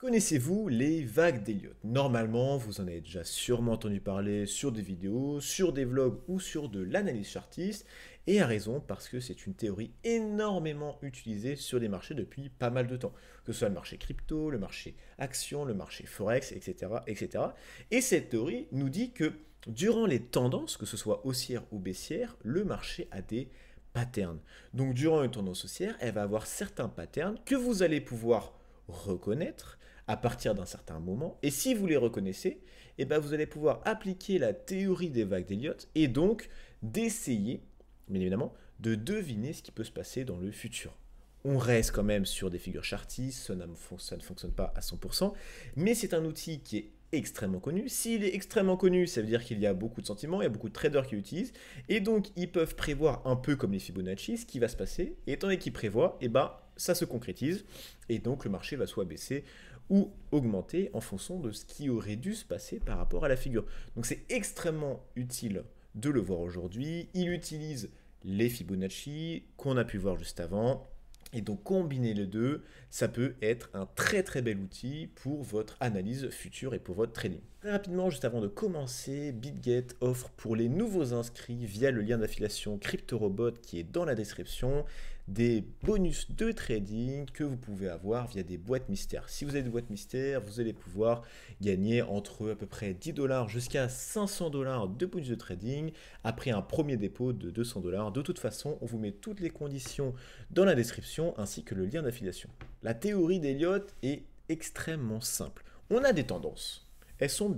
Connaissez-vous les vagues d'Elliott Normalement, vous en avez déjà sûrement entendu parler sur des vidéos, sur des vlogs ou sur de l'analyse chartiste, et à raison parce que c'est une théorie énormément utilisée sur les marchés depuis pas mal de temps, que ce soit le marché crypto, le marché action, le marché forex, etc. etc. Et cette théorie nous dit que durant les tendances, que ce soit haussière ou baissière, le marché a des patterns. Donc durant une tendance haussière, elle va avoir certains patterns que vous allez pouvoir reconnaître, à partir d'un certain moment. Et si vous les reconnaissez, eh ben vous allez pouvoir appliquer la théorie des vagues d'Elliott et donc d'essayer, bien évidemment, de deviner ce qui peut se passer dans le futur. On reste quand même sur des figures chartistes, ça ne fonctionne pas à 100%, mais c'est un outil qui est extrêmement connu. S'il est extrêmement connu, ça veut dire qu'il y a beaucoup de sentiments, il y a beaucoup de traders qui l'utilisent, et donc ils peuvent prévoir un peu comme les Fibonacci ce qui va se passer, et étant donné qu'ils prévoient, et eh ben, ça se concrétise, et donc le marché va soit baisser ou augmenter en fonction de ce qui aurait dû se passer par rapport à la figure. Donc c'est extrêmement utile de le voir aujourd'hui. Il utilise les Fibonacci qu'on a pu voir juste avant. Et donc combiner les deux, ça peut être un très très bel outil pour votre analyse future et pour votre trading. rapidement, juste avant de commencer, BitGet offre pour les nouveaux inscrits via le lien d'affiliation CryptoRobot qui est dans la description des bonus de trading que vous pouvez avoir via des boîtes mystères. Si vous avez des boîtes mystères, vous allez pouvoir gagner entre à peu près 10 dollars jusqu'à 500 dollars de bonus de trading après un premier dépôt de 200 dollars. De toute façon, on vous met toutes les conditions dans la description ainsi que le lien d'affiliation. La théorie d'Eliot est extrêmement simple. On a des tendances elles sont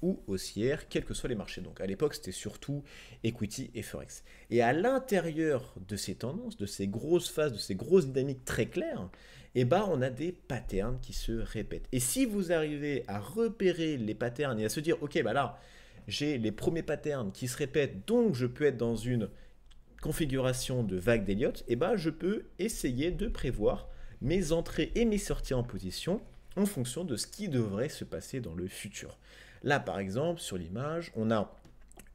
ou haussières, quels que soient les marchés. Donc à l'époque, c'était surtout equity et forex. Et à l'intérieur de ces tendances, de ces grosses phases, de ces grosses dynamiques très claires, eh ben, on a des patterns qui se répètent. Et si vous arrivez à repérer les patterns et à se dire, ok, bah là, j'ai les premiers patterns qui se répètent, donc je peux être dans une configuration de vague d'Elliott, eh ben, je peux essayer de prévoir mes entrées et mes sorties en position en fonction de ce qui devrait se passer dans le futur. Là, par exemple, sur l'image, on a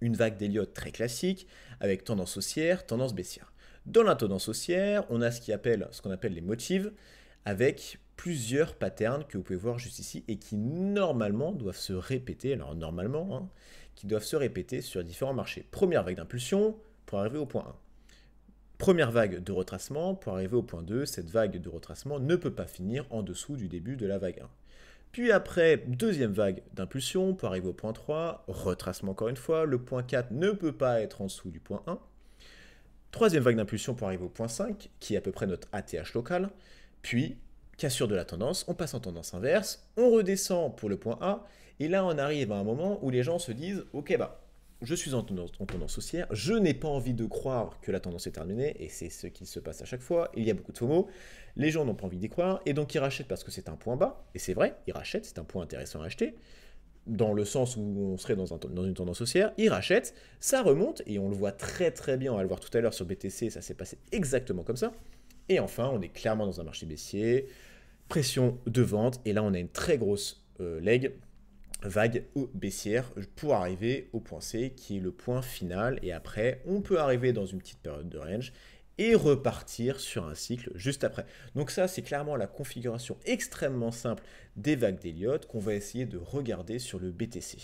une vague d'Elliott très classique, avec tendance haussière, tendance baissière. Dans la tendance haussière, on a ce qu'on appelle, appelle, les motifs, avec plusieurs patterns que vous pouvez voir juste ici et qui normalement doivent se répéter, alors normalement, hein, qui doivent se répéter sur différents marchés. Première vague d'impulsion pour arriver au point 1. Première vague de retracement, pour arriver au point 2, cette vague de retracement ne peut pas finir en dessous du début de la vague 1. Puis après, deuxième vague d'impulsion, pour arriver au point 3, retracement encore une fois, le point 4 ne peut pas être en dessous du point 1. Troisième vague d'impulsion pour arriver au point 5, qui est à peu près notre ATH local. Puis, cassure de la tendance, on passe en tendance inverse, on redescend pour le point A, et là on arrive à un moment où les gens se disent, ok bah, je suis en tendance, haussière, je n'ai pas envie de croire que la tendance est terminée, et c'est ce qui se passe à chaque fois, il y a beaucoup de FOMO, les gens n'ont pas envie d'y croire, et donc ils rachètent parce que c'est un point bas, et c'est vrai, ils rachètent, c'est un point intéressant à acheter, dans le sens où on serait dans, une tendance haussière, ils rachètent, ça remonte, et on le voit très très bien, on va le voir tout à l'heure sur BTC, ça s'est passé exactement comme ça, et enfin, on est clairement dans un marché baissier, pression de vente, et là on a une très grosse euh, leg, vague baissière pour arriver au point C qui est le point final et après on peut arriver dans une petite période de range et repartir sur un cycle juste après. Donc ça, c'est clairement la configuration extrêmement simple des vagues d'Elliott qu'on va essayer de regarder sur le BTC.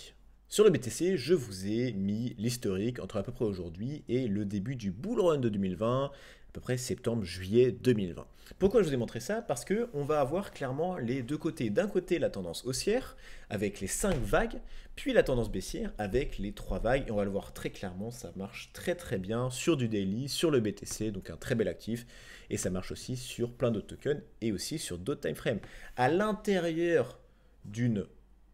Sur le BTC, je vous ai mis l'historique entre à peu près aujourd'hui et le début du bull run de 2020, à peu près septembre-juillet 2020. Pourquoi je vous ai montré ça Parce que on va avoir clairement les deux côtés. D'un côté, la tendance haussière avec les cinq vagues, puis la tendance baissière avec les 3 vagues. Et on va le voir très clairement, ça marche très très bien sur du daily, sur le BTC, donc un très bel actif. Et ça marche aussi sur plein d'autres tokens et aussi sur d'autres timeframes. À l'intérieur d'une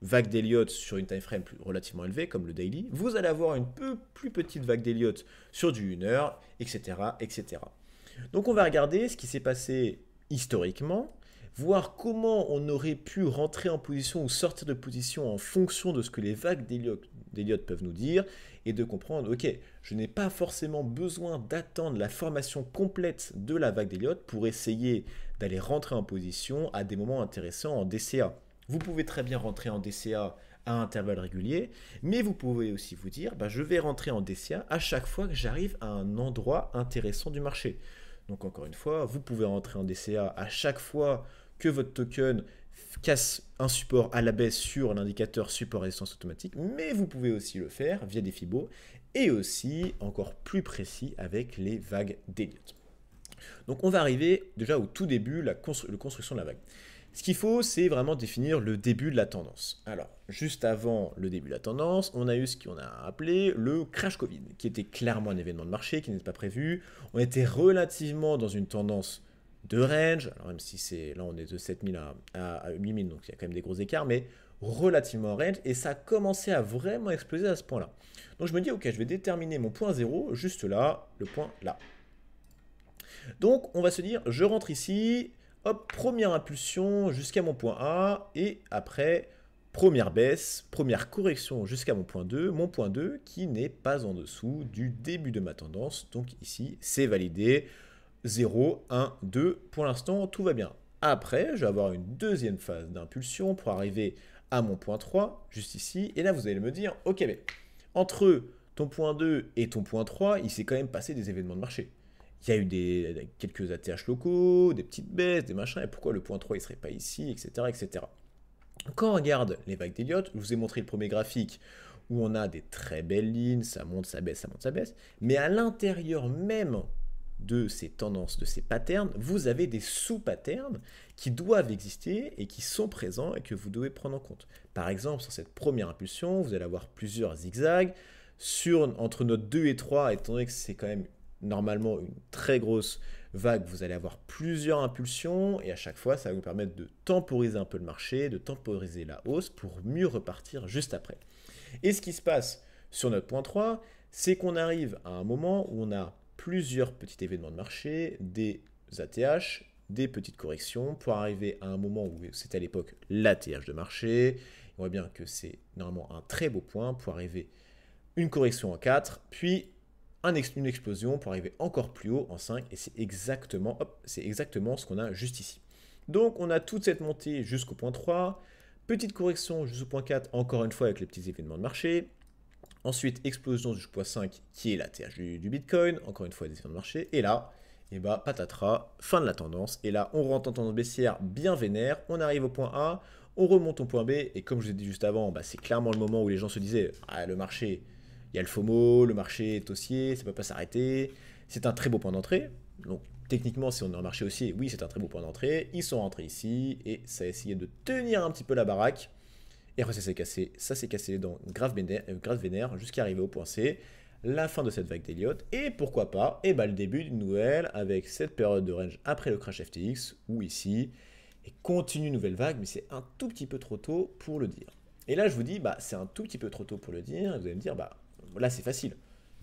vague d'Eliot sur une time frame relativement élevée, comme le daily, vous allez avoir une peu plus petite vague d'Eliot sur du 1 heure, etc., etc. Donc on va regarder ce qui s'est passé historiquement, voir comment on aurait pu rentrer en position ou sortir de position en fonction de ce que les vagues d'Eliot peuvent nous dire, et de comprendre, ok, je n'ai pas forcément besoin d'attendre la formation complète de la vague d'Eliot pour essayer d'aller rentrer en position à des moments intéressants en DCA. Vous pouvez très bien rentrer en DCA à intervalles réguliers, mais vous pouvez aussi vous dire, bah, je vais rentrer en DCA à chaque fois que j'arrive à un endroit intéressant du marché. Donc encore une fois, vous pouvez rentrer en DCA à chaque fois que votre token casse un support à la baisse sur l'indicateur support résistance automatique, mais vous pouvez aussi le faire via des FIBO et aussi encore plus précis avec les vagues d'Elliott. Donc on va arriver déjà au tout début, la, la construction de la vague. Ce qu'il faut, c'est vraiment définir le début de la tendance. Alors, juste avant le début de la tendance, on a eu ce qu'on a appelé le crash Covid, qui était clairement un événement de marché qui n'était pas prévu. On était relativement dans une tendance de range, alors même si c'est là on est de 7000 à, à, 8000, donc il y a quand même des gros écarts, mais relativement range, et ça a commencé à vraiment exploser à ce point-là. Donc je me dis, ok, je vais déterminer mon point 0 juste là, le point là. Donc on va se dire, je rentre ici, Hop, première impulsion jusqu'à mon point A, et après, première baisse, première correction jusqu'à mon point 2, mon point 2 qui n'est pas en dessous du début de ma tendance, donc ici, c'est validé, 0, 1, 2, pour l'instant, tout va bien. Après, je vais avoir une deuxième phase d'impulsion pour arriver à mon point 3, juste ici, et là, vous allez me dire, ok, mais entre ton point 2 et ton point 3, il s'est quand même passé des événements de marché. Il y a eu des, quelques ATH locaux, des petites baisses, des machins, et pourquoi le point 3 il serait pas ici, etc. etc. Quand on regarde les vagues d'Elliott, je vous ai montré le premier graphique où on a des très belles lignes, ça monte, ça baisse, ça monte, ça baisse, mais à l'intérieur même de ces tendances, de ces patterns, vous avez des sous-patterns qui doivent exister et qui sont présents et que vous devez prendre en compte. Par exemple, sur cette première impulsion, vous allez avoir plusieurs zigzags. Sur, entre notre 2 et 3, étant donné que c'est quand même normalement une très grosse vague, vous allez avoir plusieurs impulsions et à chaque fois, ça va vous permettre de temporiser un peu le marché, de temporiser la hausse pour mieux repartir juste après. Et ce qui se passe sur notre point 3, c'est qu'on arrive à un moment où on a plusieurs petits événements de marché, des ATH, des petites corrections pour arriver à un moment où c'était à l'époque l'ATH de marché. On voit bien que c'est normalement un très beau point pour arriver une correction en 4, puis une explosion pour arriver encore plus haut en 5, et c'est exactement, exactement ce qu'on a juste ici. Donc on a toute cette montée jusqu'au point 3, petite correction jusqu'au point 4, encore une fois avec les petits événements de marché, ensuite explosion jusqu'au point 5 qui est la TH du, Bitcoin, encore une fois des événements de marché, et là, et eh bah ben, patatras, fin de la tendance, et là on rentre en tendance baissière bien vénère, on arrive au point A, on remonte au point B, et comme je vous ai dit juste avant, bah, c'est clairement le moment où les gens se disaient, ah, le marché il y a le FOMO, le marché est haussier, ça ne peut pas s'arrêter. C'est un très beau point d'entrée. Donc techniquement, si on est en marché haussier, oui, c'est un très beau point d'entrée. Ils sont rentrés ici et ça a essayé de tenir un petit peu la baraque. Et après, ça s'est cassé. Ça s'est cassé dans grave vénère, grave vénère jusqu'à arriver au point C. La fin de cette vague d'Eliott. et pourquoi pas et eh bah ben, le début d'une nouvelle avec cette période de range après le crash FTX ou ici et continue une nouvelle vague mais c'est un tout petit peu trop tôt pour le dire. Et là je vous dis bah c'est un tout petit peu trop tôt pour le dire vous allez me dire bah là, c'est facile.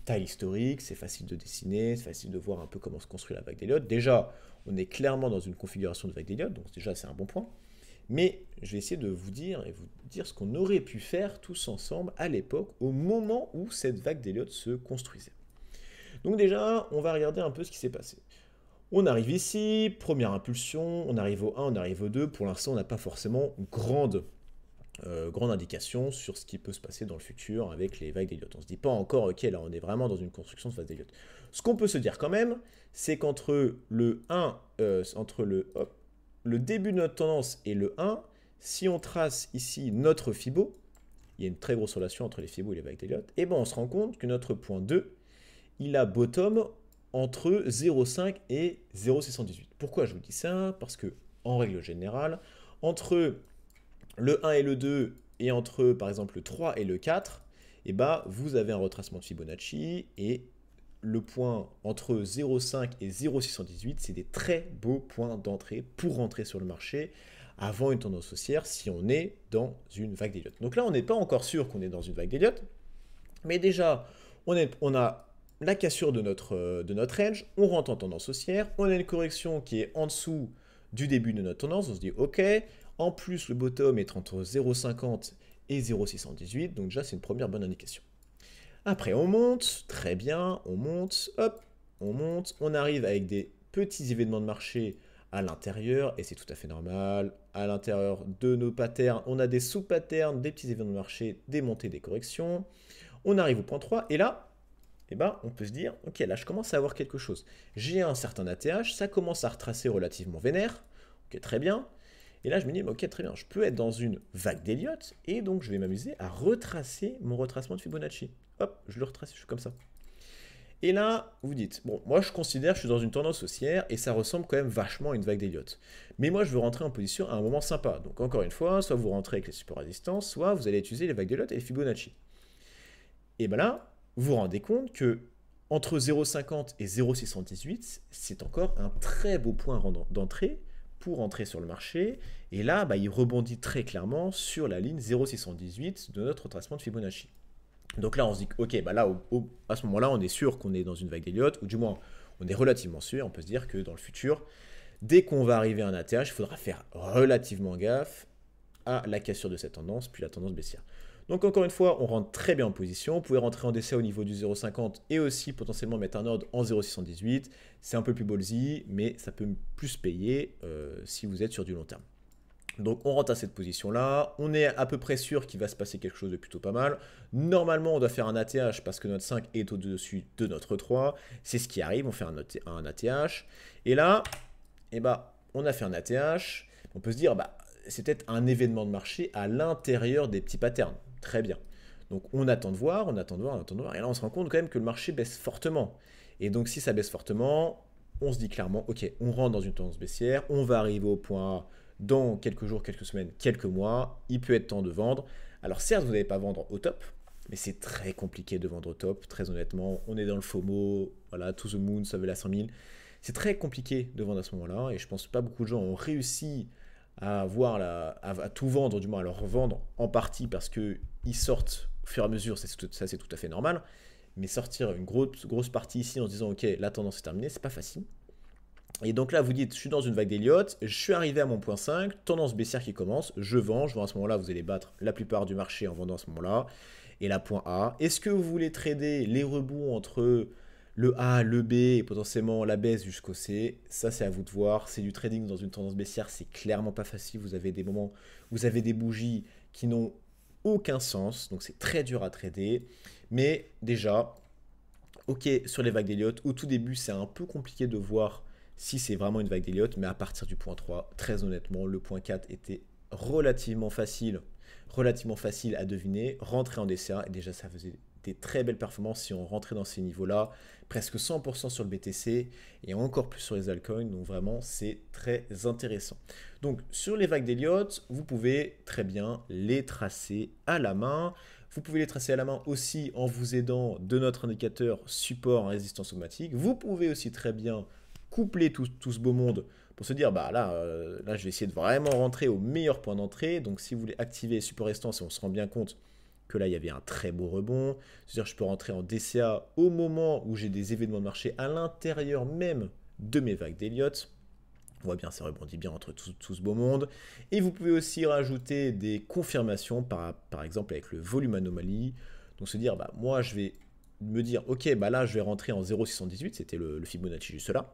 Taille historique, c'est facile de dessiner, c'est facile de voir un peu comment se construit la vague d'Eliot. Déjà, on est clairement dans une configuration de vague d'Eliot, donc déjà, c'est un bon point. Mais je vais essayer de vous dire et vous dire ce qu'on aurait pu faire tous ensemble à l'époque, au moment où cette vague d'Elliott se construisait. Donc déjà, on va regarder un peu ce qui s'est passé. On arrive ici, première impulsion, on arrive au 1, on arrive au 2. Pour l'instant, on n'a pas forcément grande euh, grande indication sur ce qui peut se passer dans le futur avec les vagues d'Elliott. On se dit pas encore, ok, là on est vraiment dans une construction de phase d'Elliott. Ce qu'on peut se dire quand même, c'est qu'entre le 1, euh, entre le, le début de notre tendance et le 1, si on trace ici notre Fibo, il y a une très grosse relation entre les Fibo et les vagues d'Elliott, et eh ben on se rend compte que notre point 2, il a bottom entre 0,5 et 0,78. Pourquoi je vous dis ça Parce que, en règle générale, entre le 1 et le 2, et entre par exemple, le 3 et le 4, eh ben, vous avez un retracement de Fibonacci, et le point entre 0,5 et 0,618, c'est des très beaux points d'entrée pour rentrer sur le marché avant une tendance haussière si on est dans une vague d'idiotes Donc là, on n'est pas encore sûr qu'on est dans une vague d'idiotes mais déjà, on, a la cassure de notre, euh, de notre range, on rentre en tendance haussière, on a une correction qui est en dessous du début de notre tendance, on se dit ok, en plus le bottom est entre 0,50 et 0,618, donc déjà c'est une première bonne indication. Après on monte, très bien, on monte, hop, on monte, on arrive avec des petits événements de marché à l'intérieur, et c'est tout à fait normal, à l'intérieur de nos patterns, on a des sous-patterns, des petits événements de marché, des montées, des corrections, on arrive au point 3, et là, eh ben, on peut se dire, ok, là je commence à avoir quelque chose. J'ai un certain ATH, ça commence à retracer relativement vénère, ok, très bien. Et là je me dis, ok, très bien, je peux être dans une vague d'Elliott, et donc je vais m'amuser à retracer mon retracement de Fibonacci. Hop, je le retrace, je suis comme ça. Et là, vous dites, bon, moi je considère que je suis dans une tendance haussière et ça ressemble quand même vachement à une vague d'Elliott. Mais moi je veux rentrer en position à un moment sympa. Donc encore une fois, soit vous rentrez avec les supports à distance, soit vous allez utiliser les vagues d'Elliott et les Fibonacci. Et ben là, vous vous rendez compte que entre 0,50 et 0,618, c'est encore un très beau point d'entrée pour entrer sur le marché. Et là, bah, il rebondit très clairement sur la ligne 0,618 de notre tracement de Fibonacci. Donc là, on se dit, ok, bah, là, à ce moment-là, on est sûr qu'on est dans une vague d'Elliott, ou du moins, on est relativement sûr. On peut se dire que dans le futur, dès qu'on va arriver à un ATH, il faudra faire relativement gaffe à la cassure de cette tendance, puis la tendance baissière. Donc encore une fois, on rentre très bien en position. Vous pouvez rentrer en décès au niveau du 0,50 et aussi potentiellement mettre un ordre en 0,618. C'est un peu plus ballsy, mais ça peut plus payer euh, si vous êtes sur du long terme. Donc on rentre à cette position-là, on est à peu près sûr qu'il va se passer quelque chose de plutôt pas mal. Normalement, on doit faire un ATH parce que notre 5 est au-dessus de notre 3. C'est ce qui arrive, on fait un ATH. Et là, eh ben, on a fait un ATH. On peut se dire, bah, c'est peut-être un événement de marché à l'intérieur des petits patterns. Très bien. Donc on attend de voir, on attend de voir, on attend de voir. Et là, on se rend compte quand même que le marché baisse fortement. Et donc si ça baisse fortement, on se dit clairement, ok, on rentre dans une tendance baissière, on va arriver au point dans quelques jours, quelques semaines, quelques mois, il peut être temps de vendre. Alors certes, vous n'allez pas vendre au top, mais c'est très compliqué de vendre au top, très honnêtement. On est dans le FOMO, voilà, to the moon, ça veut la 100 000. C'est très compliqué de vendre à ce moment-là, et je pense pas beaucoup de gens ont réussi à avoir la, à, tout vendre, du moins à leur vendre en partie parce qu'ils sortent au fur et à mesure, ça c'est tout à fait normal. Mais sortir une grosse, grosse partie ici en se disant ok la tendance est terminée, c'est pas facile. Et donc là vous dites je suis dans une vague d'Eliott, je suis arrivé à mon point 5, tendance baissière qui commence, je vends, je vends à ce moment-là, vous allez battre la plupart du marché en vendant à ce moment-là. Et la point A, est-ce que vous voulez trader les rebonds entre le A, le B et potentiellement la baisse jusqu'au C, ça c'est à vous de voir. C'est du trading dans une tendance baissière, c'est clairement pas facile. Vous avez des moments, vous avez des bougies qui n'ont aucun sens, donc c'est très dur à trader. Mais déjà, ok, sur les vagues d'Elliott, au tout début c'est un peu compliqué de voir si c'est vraiment une vague d'Elliott, mais à partir du point 3, très honnêtement, le point 4 était relativement facile relativement facile à deviner, rentrer en DCA, et déjà ça faisait très belles performances si on rentrait dans ces niveaux-là, presque 100% sur le BTC et encore plus sur les altcoins, donc vraiment c'est très intéressant. Donc sur les vagues d'Elliott, vous pouvez très bien les tracer à la main. Vous pouvez les tracer à la main aussi en vous aidant de notre indicateur support résistance automatique. Vous pouvez aussi très bien coupler tout, ce beau monde pour se dire bah là, euh, là je vais essayer de vraiment rentrer au meilleur point d'entrée. Donc si vous voulez activer support résistance et on se rend bien compte que là, il y avait un très beau rebond. C'est-à-dire, je peux rentrer en DCA au moment où j'ai des événements de marché à l'intérieur même de mes vagues d'Elliott. On voit bien, ça rebondit bien entre tout, ce beau monde. Et vous pouvez aussi rajouter des confirmations, par, par exemple avec le volume anomalie. Donc se dire, bah, moi je vais me dire, ok, bah là je vais rentrer en 0,618, c'était le, Fibonacci juste là.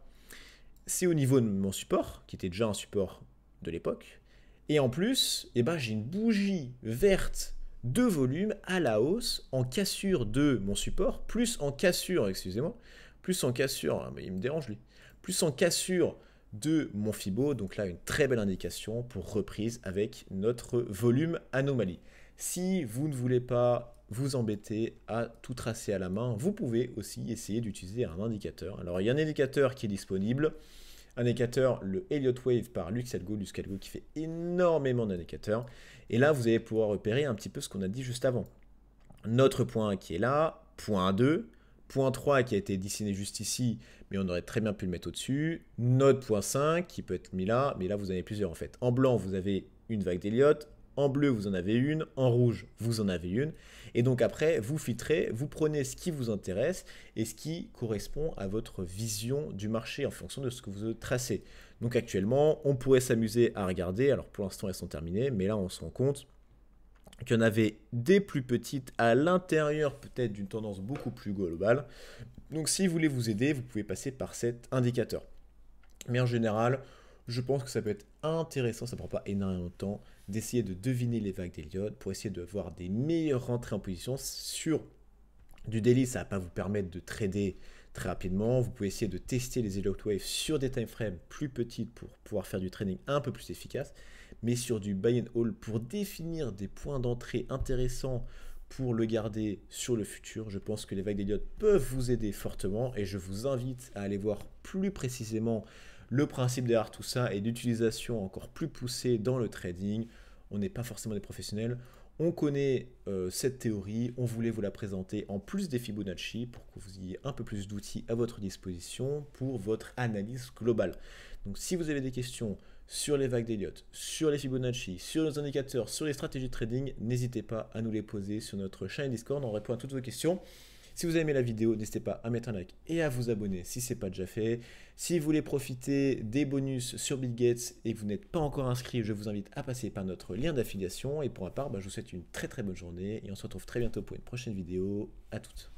C'est au niveau de mon support, qui était déjà un support de l'époque. Et en plus, et eh bah, ben, j'ai une bougie verte deux volumes à la hausse en cassure de mon support, plus en cassure, excusez-moi, plus en cassure, hein, il me dérange lui, plus en cassure de mon Fibo. Donc là, une très belle indication pour reprise avec notre volume anomalie. Si vous ne voulez pas vous embêter à tout tracer à la main, vous pouvez aussi essayer d'utiliser un indicateur. Alors il y a un indicateur qui est disponible. Un le Elliott Wave par Luxelgo, du qui fait énormément d'indicateurs. Et là, vous allez pouvoir repérer un petit peu ce qu'on a dit juste avant. Notre point qui est là, point 2, point 3 qui a été dessiné juste ici, mais on aurait très bien pu le mettre au-dessus. Notre point 5 qui peut être mis là, mais là vous avez plusieurs en fait. En blanc, vous avez une vague d'Elliott, en bleu, vous en avez une. En rouge, vous en avez une. Et donc après, vous filtrez, vous prenez ce qui vous intéresse et ce qui correspond à votre vision du marché en fonction de ce que vous tracez. Donc actuellement, on pourrait s'amuser à regarder. Alors pour l'instant, elles sont terminées, mais là, on se rend compte qu'il y en avait des plus petites à l'intérieur peut-être d'une tendance beaucoup plus globale. Donc si vous voulez vous aider, vous pouvez passer par cet indicateur. Mais en général, je pense que ça peut être intéressant, ça ne prend pas énormément de temps d'essayer de deviner les vagues d'Eliot pour essayer de voir des meilleures rentrées en position sur du daily, ça va pas vous permettre de trader très rapidement. Vous pouvez essayer de tester les Elliott Wave sur des timeframes plus petites pour pouvoir faire du trading un peu plus efficace, mais sur du buy and hold pour définir des points d'entrée intéressants pour le garder sur le futur. Je pense que les vagues d'Eliot peuvent vous aider fortement et je vous invite à aller voir plus précisément le principe derrière tout ça et d'utilisation encore plus poussée dans le trading on n'est pas forcément des professionnels. On connaît euh, cette théorie, on voulait vous la présenter en plus des Fibonacci pour que vous ayez un peu plus d'outils à votre disposition pour votre analyse globale. Donc si vous avez des questions sur les vagues d'Elliott, sur les Fibonacci, sur nos indicateurs, sur les stratégies de trading, n'hésitez pas à nous les poser sur notre chaîne Discord, on répond à toutes vos questions. Si vous avez aimé la vidéo, n'hésitez pas à mettre un like et à vous abonner si ce n'est pas déjà fait. Si vous voulez profiter des bonus sur Bill Gates et que vous n'êtes pas encore inscrit, je vous invite à passer par notre lien d'affiliation. Et pour ma part, bah, je vous souhaite une très très bonne journée et on se retrouve très bientôt pour une prochaine vidéo. À toutes.